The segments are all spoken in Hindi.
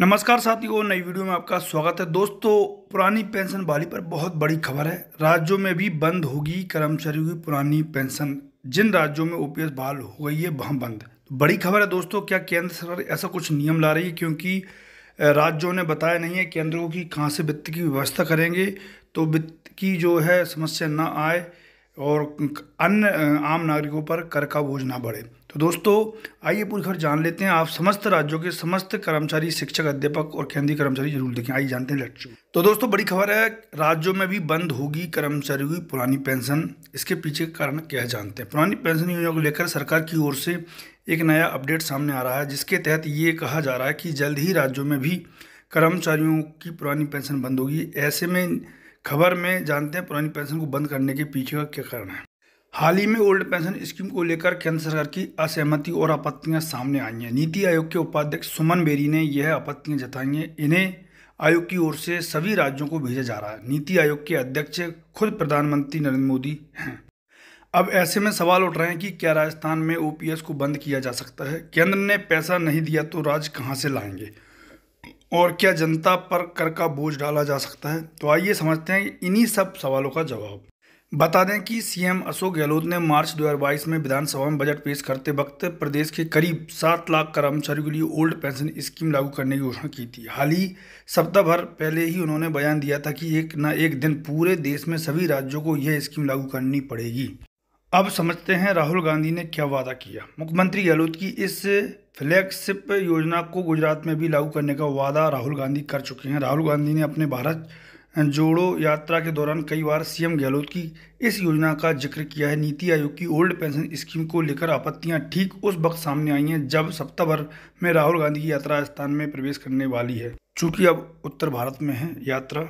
नमस्कार साथियों नई वीडियो में आपका स्वागत है दोस्तों पुरानी पेंशन बहाली पर बहुत बड़ी खबर है राज्यों में भी बंद होगी कर्मचारियों की पुरानी पेंशन जिन राज्यों में ओपीएस बहाल हो गई है वहाँ बंद तो बड़ी खबर है दोस्तों क्या केंद्र सरकार ऐसा कुछ नियम ला रही है क्योंकि राज्यों ने बताया नहीं है केंद्र को कि कहाँ से वित्त की व्यवस्था करेंगे तो वित्त की जो है समस्या न आए और अन्य आम नागरिकों पर कर का बोझ ना बढ़े तो दोस्तों आइए पूरी खबर जान लेते हैं आप समस्त राज्यों के समस्त कर्मचारी शिक्षक अध्यापक और केंद्रीय कर्मचारी जरूर देखें आइए जानते हैं लक्ष्य तो दोस्तों बड़ी खबर है राज्यों में भी बंद होगी कर्मचारियों की पुरानी पेंशन इसके पीछे कारण क्या जानते हैं पुरानी पेंशन योजना को लेकर सरकार की ओर से एक नया अपडेट सामने आ रहा है जिसके तहत ये कहा जा रहा है कि जल्द ही राज्यों में भी कर्मचारियों की पुरानी पेंशन बंद होगी ऐसे में खबर में जानते हैं पुरानी पेंशन को बंद करने के पीछे का क्या कारण है हाल ही में ओल्ड पेंशन स्कीम को लेकर केंद्र सरकार की असहमति और आपत्तियां सामने आई हैं नीति आयोग के उपाध्यक्ष सुमन बेरी ने यह आपत्तियां जताई हैं इन्हें आयोग की ओर से सभी राज्यों को भेजा जा रहा है नीति आयोग के अध्यक्ष खुद प्रधानमंत्री नरेंद्र मोदी हैं अब ऐसे में सवाल उठ रहे हैं कि क्या राजस्थान में ओ को बंद किया जा सकता है केंद्र ने पैसा नहीं दिया तो राज्य कहाँ से लाएंगे और क्या जनता पर कर का बोझ डाला जा सकता है तो आइए समझते हैं इन्हीं सब सवालों का जवाब बता दें कि सीएम अशोक गहलोत ने मार्च 2022 में विधानसभा में बजट पेश करते वक्त प्रदेश के करीब सात लाख कर्मचारियों के लिए ओल्ड पेंशन स्कीम लागू करने की घोषणा की थी हाल ही सप्ताह भर पहले ही उन्होंने बयान दिया था कि एक न एक दिन पूरे देश में सभी राज्यों को यह स्कीम लागू करनी पड़ेगी अब समझते हैं राहुल गांधी ने क्या वादा किया मुख्यमंत्री गहलोत की इस फ्लैगशिप योजना को गुजरात में भी लागू करने का वादा राहुल गांधी कर चुके हैं राहुल गांधी ने अपने भारत जोड़ो यात्रा के दौरान कई बार सीएम गहलोत की इस योजना का जिक्र किया है नीति आयोग की ओल्ड पेंशन स्कीम को लेकर आपत्तियां ठीक उस वक्त सामने आई हैं जब सप्ताह भर में राहुल गांधी की यात्रा राजस्थान में प्रवेश करने वाली है चूंकि अब उत्तर भारत में है यात्रा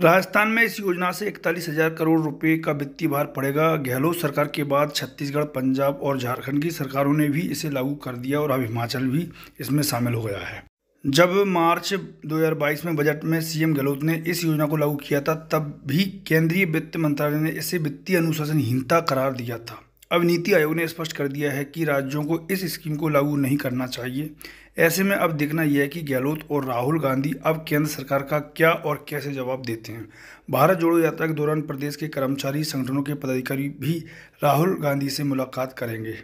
राजस्थान में इस योजना से इकतालीस हजार करोड़ रुपए का वित्तीय भार पड़ेगा गहलोत सरकार के बाद छत्तीसगढ़ पंजाब और झारखंड की सरकारों ने भी इसे लागू कर दिया और अब हिमाचल भी इसमें शामिल हो गया है जब मार्च 2022 में बजट में सीएम गहलोत ने इस योजना को लागू किया था तब भी केंद्रीय वित्त मंत्रालय ने इसे वित्तीय अनुशासनहीनता करार दिया था अब नीति आयोग ने स्पष्ट कर दिया है कि राज्यों को इस स्कीम को लागू नहीं करना चाहिए ऐसे में अब देखना यह है कि गहलोत और राहुल गांधी अब केंद्र सरकार का क्या और कैसे जवाब देते हैं भारत जोड़ो यात्रा के दौरान प्रदेश के कर्मचारी संगठनों के पदाधिकारी भी राहुल गांधी से मुलाकात करेंगे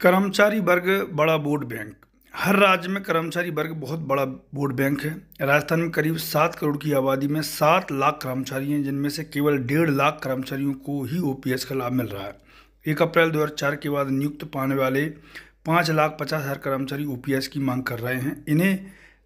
कर्मचारी वर्ग बड़ा वोट बैंक हर राज्य में कर्मचारी वर्ग बहुत बड़ा वोट बैंक है राजस्थान में करीब सात करोड़ की आबादी में सात लाख कर्मचारी हैं जिनमें से केवल डेढ़ लाख कर्मचारियों को ही ओ का लाभ मिल रहा है एक अप्रैल 2004 के बाद नियुक्त पाने वाले पाँच लाख पचास हज़ार कर्मचारी ओ की मांग कर रहे हैं इन्हें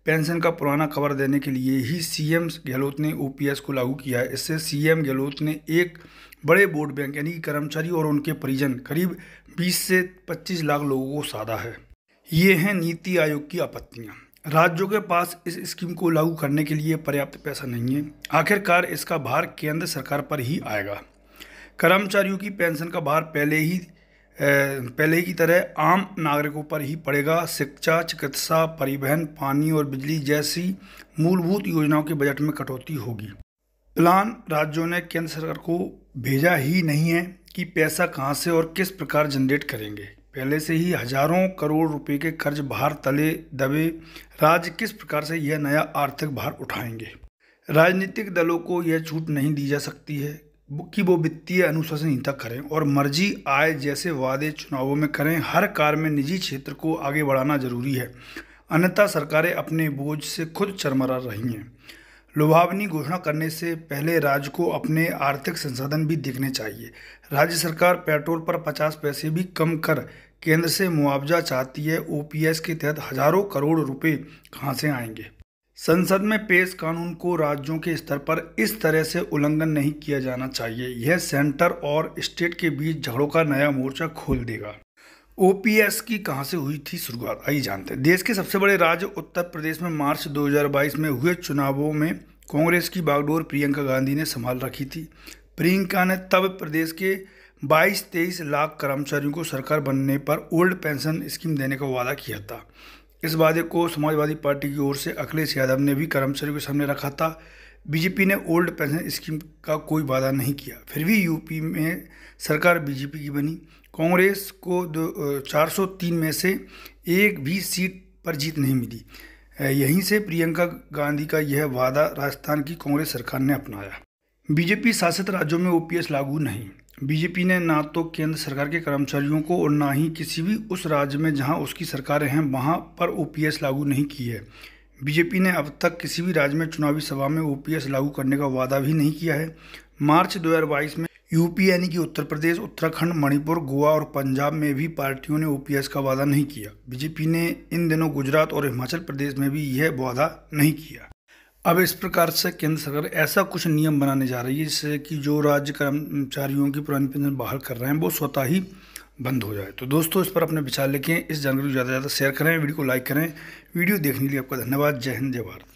पेंशन का पुराना कवर देने के लिए ही एम गहलोत ने ओ को लागू किया है इससे एम गहलोत ने एक बड़े वोट बैंक यानी कर्मचारी और उनके परिजन करीब बीस से पच्चीस लाख लोगों को साधा है ये हैं नीति आयोग की आपत्तियाँ राज्यों के पास इस स्कीम को लागू करने के लिए पर्याप्त पैसा नहीं है आखिरकार इसका भार केंद्र सरकार पर ही आएगा कर्मचारियों की पेंशन का भार पहले ही पहले की तरह आम नागरिकों पर ही पड़ेगा शिक्षा चिकित्सा परिवहन पानी और बिजली जैसी मूलभूत योजनाओं के बजट में कटौती होगी प्लान राज्यों ने केंद्र सरकार को भेजा ही नहीं है कि पैसा कहाँ से और किस प्रकार जनरेट करेंगे पहले से ही हजारों करोड़ रुपए के कर्ज भार तले दबे राज्य किस प्रकार से यह नया आर्थिक भार उठाएंगे राजनीतिक दलों को यह छूट नहीं दी जा सकती है कि वो वित्तीय अनुशासनहीनता करें और मर्जी आय जैसे वादे चुनावों में करें हर कार्य में निजी क्षेत्र को आगे बढ़ाना जरूरी है अन्यथा सरकारें अपने बोझ से खुद चरमरा रही हैं लुभावनी घोषणा करने से पहले राज्य को अपने आर्थिक संसाधन भी देखने चाहिए राज्य सरकार पेट्रोल पर 50 पैसे भी कम कर केंद्र से मुआवजा चाहती है ओपीएस के तहत हजारों करोड़ रुपए कहाँ से आएंगे संसद में पेश कानून को राज्यों के स्तर पर इस तरह से उल्लंघन नहीं किया जाना चाहिए यह सेंटर और स्टेट के बीच झगड़ों का नया मोर्चा खोल देगा ओपीएस की कहाँ से हुई थी शुरुआत आइए जानते हैं देश के सबसे बड़े राज्य उत्तर प्रदेश में मार्च 2022 में हुए चुनावों में कांग्रेस की बागडोर प्रियंका गांधी ने संभाल रखी थी प्रियंका ने तब प्रदेश के 22 तेईस लाख कर्मचारियों को सरकार बनने पर ओल्ड पेंशन स्कीम देने का वादा किया था इस वादे को समाजवादी पार्टी की ओर से अखिलेश यादव ने भी कर्मचारियों के सामने रखा था बीजेपी ने ओल्ड पेंशन स्कीम का कोई वादा नहीं किया फिर भी यूपी में सरकार बीजेपी की बनी कांग्रेस को दो चार सौ तीन में से एक भी सीट पर जीत नहीं मिली यहीं से प्रियंका गांधी का यह वादा राजस्थान की कांग्रेस सरकार ने अपनाया बीजेपी शासित राज्यों में ओपीएस लागू नहीं बीजेपी ने ना तो केंद्र सरकार के कर्मचारियों को और ना ही किसी भी उस राज्य में जहां उसकी सरकारें हैं वहां पर ओपीएस लागू नहीं की है बीजेपी ने अब तक किसी भी राज्य में चुनावी सभा में ओपीएस लागू करने का वादा भी नहीं किया है मार्च 2022 में यूपी यानी कि उत्तर प्रदेश उत्तराखंड मणिपुर गोवा और पंजाब में भी पार्टियों ने ओपीएस का वादा नहीं किया बीजेपी ने इन दिनों गुजरात और हिमाचल प्रदेश में भी यह वादा नहीं किया अब इस प्रकार से केंद्र सरकार ऐसा कुछ नियम बनाने जा रही है जिससे कि जो राज्य कर्मचारियों की पुरानी पेंशन बहाल कर रहे हैं वो स्वतः ही बंद हो जाए तो दोस्तों इस पर अपने विचार लिखें इस जानकारी को ज़्यादा से ज़्यादा शेयर करें वीडियो को लाइक करें वीडियो देखने के लिए आपका धन्यवाद जय हिंद जय भारत